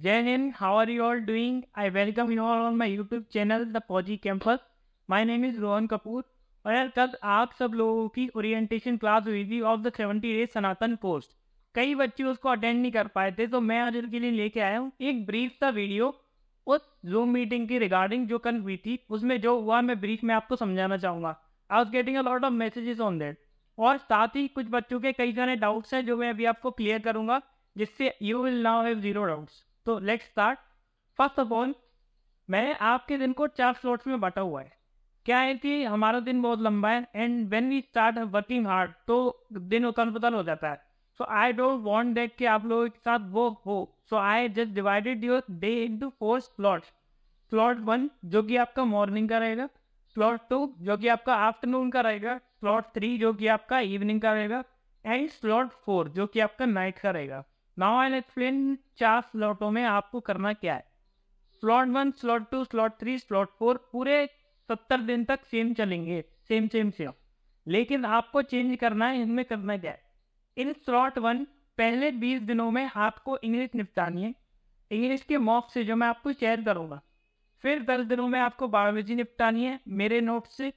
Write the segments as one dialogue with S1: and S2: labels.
S1: Jai Hind, how are you all doing? I welcome you all on my YouTube channel The Poji Campus. My name is Rohan Kapoor. और यार कल आप सब लोगों की orientation class हुई थी of the seventy days Sanatan post कई बच्चे उसको अटेंड नहीं कर पाए थे तो मैं आज उनके लिए लेके आया हूँ एक ब्रीफ था वीडियो उस जूम मीटिंग की रिगार्डिंग जो कल हुई थी उसमें जो हुआ मैं ब्रीफ में आपको समझाना चाहूँगा I was getting a lot of messages on that और साथ ही कुछ बच्चों के कई सारे डाउट्स हैं जो मैं अभी आपको क्लियर करूँगा जिससे you will now have zero doubts तो let start first of all मैंने आपके दिन को चार स्लॉट्स में बांटा हुआ है क्या है कि हमारा दिन बहुत लंबा है and when we start working hard तो दिन उतल पुतल हो जाता है so I don't want that कि आप लोगों के साथ वो हो so I just divided your day to four slots slot one जो कि आपका मॉर्निंग का रहेगा स्लॉट टू जो कि आपका आफ्टरनून का रहेगा स्लॉट थ्री जो कि आपका इवनिंग का रहेगा एंड स्लॉट फोर जो कि आपका नाइट का रहेगा नाउ आई एक्सप्लेन चार स्लॉटों में आपको करना क्या है slot one slot two slot three slot four पूरे सत्तर दिन तक सेम चलेंगे सेम सेम सेम लेकिन आपको चेंज करना है इनमें करना क्या है इन स्लॉट वन पहले बीस दिनों में आपको इंग्लिश निपटानी है इंग्लिश के मॉक से जो मैं आपको शेयर करूँगा फिर दस दिनों में आपको बायोलॉजी निपटानी है मेरे नोट्स से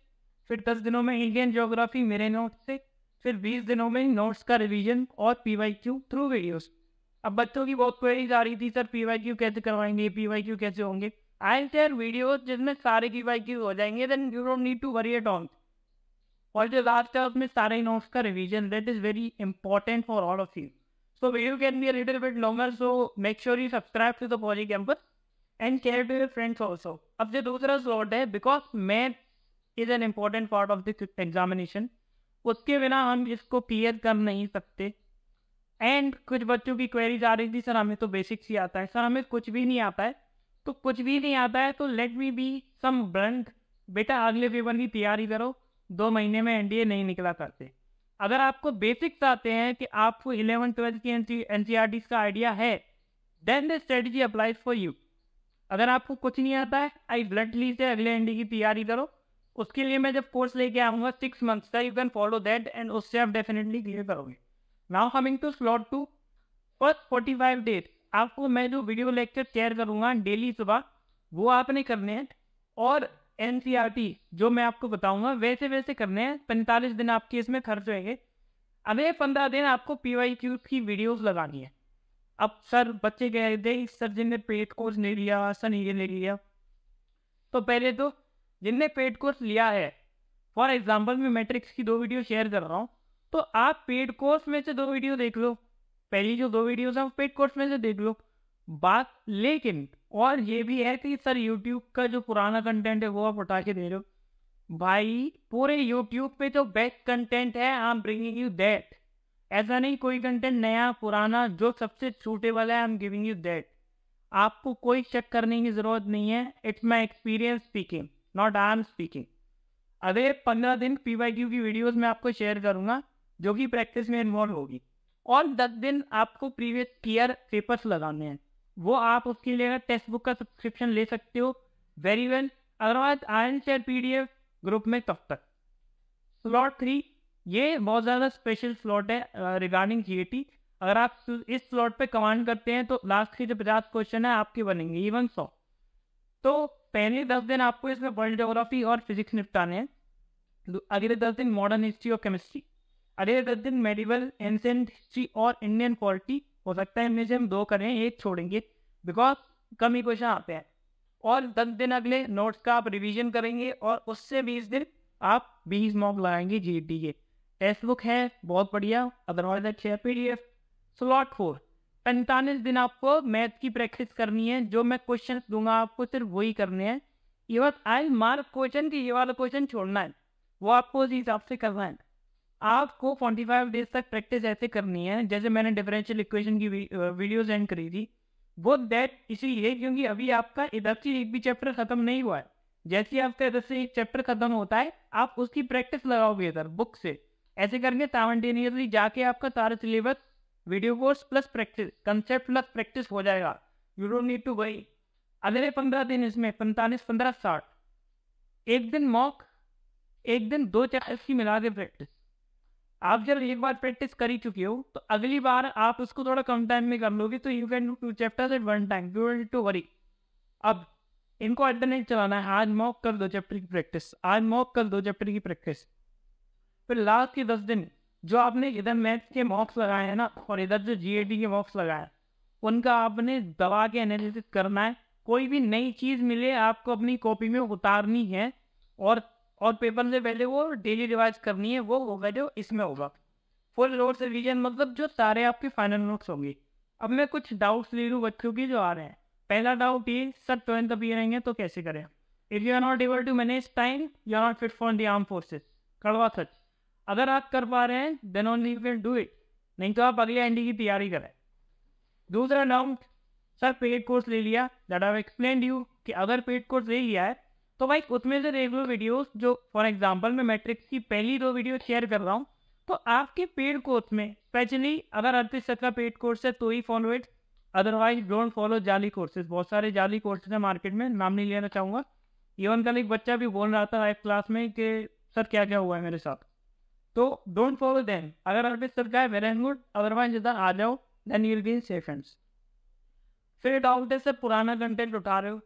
S1: फिर दस दिनों में इंडियन जोग्राफी मेरे नोट्स से फिर बीस दिनों में नोट्स का रिवीजन और P Y Q through videos अब बच्चों की बहुत क्वेरीज आ रही थी सर पी वाई क्यू कैसे करवाएंगे पी वाई क्यू कैसे होंगे आई शेयर वीडियो जिसमें सारे पी वाई क्यू हो जाएंगे then you don't need to worry at all और जो लास्ट है उसमें सारे नोट्स का revision that is very important for all of you so video can be a bit longer so make sure you subscribe to the poly campus and care to your friends also अब जो दूसरा slot है because math is an important part of this examination उसके बिना हम इसको clear कर नहीं सकते एंड कुछ बच्चों की क्वेरीज आ रही थी सर हमें तो बेसिक्स ही आता है सर हमें कुछ भी नहीं आता है तो कुछ भी नहीं आता है तो let me be some blunt बेटा अगले पेपर की तैयारी करो दो महीने में एनडीए नहीं निकला करते अगर आपको बेसिक्स आते हैं कि आपको इलेवन ट्वेल्थ की एन सी e का आइडिया है then the strategy applies for you अगर आपको कुछ नहीं आता है आई ब्लंटली से अगले एनडी की तैयारी करो उसके लिए मैं जब कोर्स लेके आऊँगा सिक्स मंथ्स का you can follow that and उससे आप डेफिनेटली क्लियर करोगे now coming to slot two first forty five days आपको मैं जो वीडियो लेक्चर शेयर करूँगा डेली सुबह वो आपने करने हैं और एन e जो मैं आपको बताऊँगा वैसे वैसे करने हैं पैंतालीस दिन आपके इसमें खर्च होंगे अगले पंद्रह दिन आपको पी वाई क्यू की वीडियोज़ लगानी है अब सर बच्चे कह रहे थे सर जिनने पेड कोर्स नहीं लिया सर ये नहीं लिया तो पहले तो जिनने पेड कोर्स लिया है फॉर एग्जाम्पल मैं मैट्रिक्स की दो वीडियो शेयर कर रहा हूँ तो आप पेड कोर्स में से दो वीडियो देख लो पहली जो दो वीडियोस हैं पेड कोर्स में से देख लो बात लेकिन और ये भी है कि सर यूट्यूब का जो पुराना कंटेंट है वो आप उठा के दे रहे हो भाई पूरे यूट्यूब पे जो बेस्ट कंटेंट है I am bringing you that ऐसा नहीं कोई कंटेंट नया पुराना जो सबसे सूटेबल है I am giving you that आपको कोई चेक करने की ज़रूरत नहीं है it's my experience speaking not I am speaking अगले पंद्रह दिन पी वाई क्यू की वीडियोज़ मैं आपको शेयर करूँगा जो कि प्रैक्टिस में इन्वॉल्व होगी और दस दिन आपको प्रीवियस ईयर पेपर्स लगाने हैं वो आप उसके लिए टेक्स्ट बुक का सब्सक्रिप्शन ले सकते हो वेरी वेल अदरवाइज पी शेयर एफ ग्रुप में तब तक स्लॉट थ्री ये बहुत ज़्यादा स्पेशल स्लॉट है रिगार्डिंग जी ए टी अगर आप इस स्लॉट पे कमांड करते हैं तो लास्ट के जो पचास क्वेश्चन है आपके बनेंगे इवन सौ तो पहले दस दिन आपको इसमें वर्ल्ड जोग्राफी और फिजिक्स निपटाने हैं अगले दस दिन मॉडर्न हिस्ट्री और केमिस्ट्री अरे दस दिन मेडिवल एंसेंट हिस्ट्री और इंडियन पॉलिटी हो सकता है इनमें से हम दो करें एक छोड़ेंगे बिकॉज कम ही क्वेश्चन आते हैं और दस दिन अगले नोट्स का आप रिवीजन करेंगे और उससे बीस दिन आप बीस मॉक लगाएंगे जी डी e के टेक्स्ट बुक है बहुत बढ़िया अदरवाइज अच्छे P D F slot four पैंतालीस दिन आपको मैथ की प्रैक्टिस करनी है जो मैं क्वेश्चन दूंगा आपको सिर्फ वही करने हैं ये बात आई मार्क क्वेश्चन की ये वाला क्वेश्चन छोड़ना है वो आपको उस हिसाब से करना है आपको 45 डेज तक प्रैक्टिस ऐसे करनी है जैसे मैंने डिफरेंशियल इक्वेशन की वीडियो सेंड करी थी वो दैट इसीलिए क्योंकि अभी आपका इधर से एक भी चैप्टर खत्म नहीं हुआ है जैसे आपका इधर से एक चैप्टर खत्म होता है आप उसकी प्रैक्टिस लगाओगे इधर बुक से ऐसे करके सामल्टेनियसली जाके आपका सारा syllabus video course plus practice concept plus practice हो जाएगा यू डोंट नीड टू वही अगले पंद्रह दिन इसमें पैंतालीस पंद्रह साठ एक दिन मॉक एक दिन दो चार की मिला दे प्रैक्टिस आप जब एक बार प्रैक्टिस कर ही चुके हो तो अगली बार आप उसको थोड़ा कम टाइम में कर लोगे तो you can do two chapters at one time you don't to worry अब इनको अल्टरनेट चलाना है आज मॉक कर दो चैप्टर की प्रैक्टिस आज मॉक कर दो चैप्टर की प्रैक्टिस फिर लास्ट के दस दिन जो आपने इधर मैथ्स के मॉक्स लगाए हैं ना और इधर जो जी के मॉक्स लगाए उनका आपने दवा के एनालिसिस करना है कोई भी नई चीज़ मिले आपको अपनी कॉपी में उतारनी है और और पेपर से पहले वो डेली रिवाइज करनी है वो होगा जो इसमें होगा फुल नोट्स रिविजन मतलब जो सारे आपके फाइनल नोट्स होंगे अब मैं कुछ डाउट्स ले लूँ बच्चों की जो आ रहे हैं पहला डाउट ये सर ट्वेंथ अभी रहेंगे तो कैसे करें if you are not able to manage time you are not fit for the arm forces कड़वा सच अगर आप कर पा रहे हैं then only will do it नहीं तो आप अगले एन की तैयारी करें दूसरा डाउट सर पेड कोर्स ले लिया दैट आई एक्सप्लेन यू कि अगर पेड कोर्स ले लिया है तो भाई उसमें से देख लो वीडियोस जो फॉर एग्जांपल मैं मैट्रिक्स की पहली दो वीडियो शेयर कर रहा हूँ तो आपके पेड कोर्स में स्पेशली अगर अड़तीस तक का पेड कोर्स है तो ही follow it otherwise don't follow जाली कोर्सेज बहुत सारे जाली कोर्सेज हैं मार्केट में नाम नहीं लेना चाहूँगा इवन कल एक बच्चा भी बोल रहा था एक क्लास में कि सर क्या क्या हुआ है मेरे साथ तो डोंट फॉलो देन अगर अर्पित सर का है वेरी गुड अदरवाइज इधर आ जाओ then you'll be in safe फिर डाउट है सर पुराना कंटेंट उठा रहे हो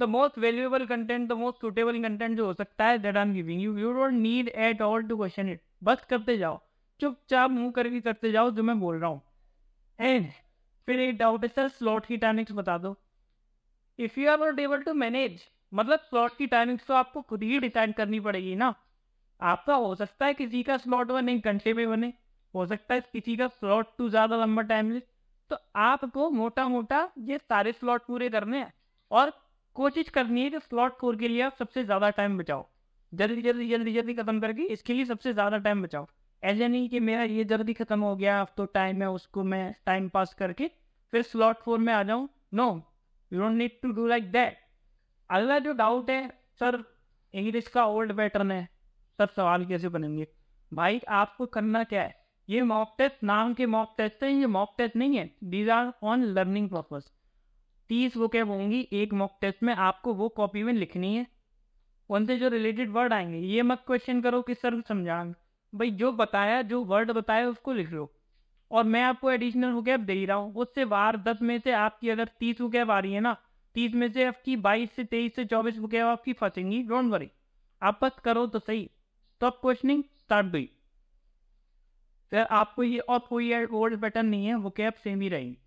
S1: the most valuable content the most suitable content जो हो सकता है that I am giving you you don't need at all to question it बस करते जाओ चुपचाप मुंह करके करते जाओ जो मैं बोल रहा हूँ एंड फिर एक डाउट है सर स्लॉट की टाइमिंग्स बता दो if you are not able to manage मतलब स्लॉट की टाइमिंग्स तो आपको खुद ही डिसाइड करनी पड़ेगी ना आपका हो सकता है किसी का स्लॉट बने घंटे में बने हो सकता है किसी का स्लॉट टू ज़्यादा लंबा टाइम ले तो आपको मोटा मोटा ये सारे स्लॉट पूरे करने हैं और कोशिश करनी है कि स्लॉट फोर के लिए आप सबसे ज़्यादा टाइम बचाओ जल्दी जल्दी जल्दी जल्दी खत्म करके इसके लिए सबसे ज़्यादा टाइम बचाओ ऐसे नहीं कि मेरा ये जल्दी खत्म हो गया अब तो टाइम है उसको मैं टाइम पास करके फिर स्लॉट फोर में आ जाऊँ no you don't need to do like that अगला जो डाउट है सर इंग्लिश का ओल्ड पैटर्न है सर सवाल कैसे बनेंगे भाई आपको करना क्या है ये मॉक टेस्ट नाम के मॉक टेस्ट है ये मॉक टेस्ट नहीं है these are on learning purpose तीस वो कैब होंगी एक मॉक टेस्ट में आपको वो कॉपी में लिखनी है उनसे जो रिलेटेड वर्ड आएंगे ये मत क्वेश्चन करो कि सर समझाएंगे भाई जो बताया जो वर्ड बताया उसको लिख लो और मैं आपको एडिशनल हो कैब दे ही रहा हूँ उससे बार दस में से आपकी अगर तीस वो कैब आ रही है ना तीस में से आपकी बाईस से तेईस से चौबीस वो कैब आपकी फंसेंगी डोंट वरी आप बस करो तो सही तो अब क्वेश्चनिंग स्टार्ट दी सर आपको ये और कोई ओल्ड पैटर्न नहीं है वो कैब सेम ही रहेगी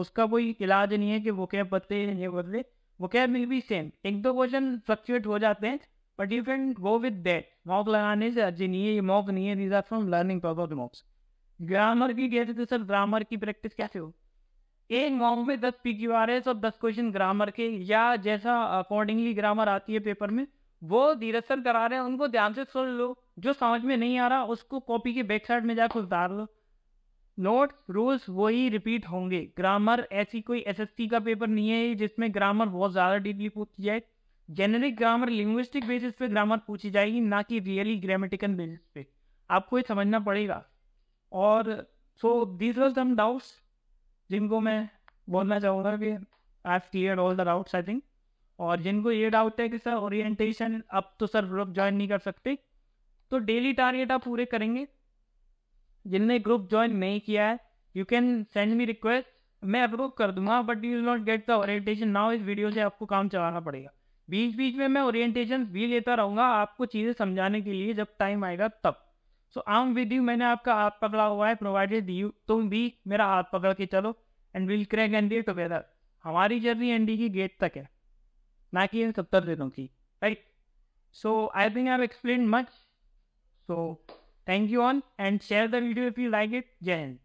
S1: उसका कोई इलाज नहीं है कि वो कैब बदले या नहीं बदले वो कैब विल बी सेम एक दो क्वेश्चन फ्लक्चुएट हो जाते हैं but you can go with that mock लगाने से अर्जी नहीं है ये मॉक नहीं है these are from learning purpose mocks grammar की कहते थे सर ग्रामर की प्रैक्टिस कैसे हो एक मॉक में दस पी क्यू आर एस और दस क्वेश्चन ग्रामर के या जैसा अकॉर्डिंगली ग्रामर आती है पेपर में वो धीरज सर करा रहे हैं उनको ध्यान से सुन लो जो समझ में नहीं आ रहा उसको कॉपी के बैक साइड में जाकर उतार लो नोट रूल्स वही रिपीट होंगे ग्रामर ऐसी कोई एसएससी का पेपर नहीं है जिसमें ग्रामर बहुत ज़्यादा डीपली पूछी जाए जेनरिक ग्रामर लिंग्विस्टिक बेसिस पे ग्रामर पूछी जाएगी ना कि रियली ग्रामेटिकल बेसिस पे आपको ये समझना पड़ेगा और so this was dumb doubts जिनको मैं बोलना चाहूँगा कि I have clear all the doubts I think और जिनको ये डाउट है कि सर ओरिएंटेशन अब तो सर ग्रुप ज्वाइन नहीं कर सकते तो डेली टारगेट आप पूरे करेंगे जिनने ग्रुप ज्वाइन नहीं किया है you can send me request मैं अप्रूव कर दूंगा but you not get the orientation now इस वीडियो से आपको काम चलाना पड़ेगा बीच बीच में मैं ओरिएंटेशन भी लेता रहूंगा आपको चीज़ें समझाने के लिए जब टाइम आएगा तब सो आम विद यू मैंने आपका हाथ पकड़ा हुआ है प्रोवाइडेड यू तुम भी मेरा हाथ पकड़ के चलो and will crack and D together हमारी जर्नी डी की गेट तक है ना कि इन सत्तर दिनों की right so I think I explain much so Thank you all and share the video if you like it. Jai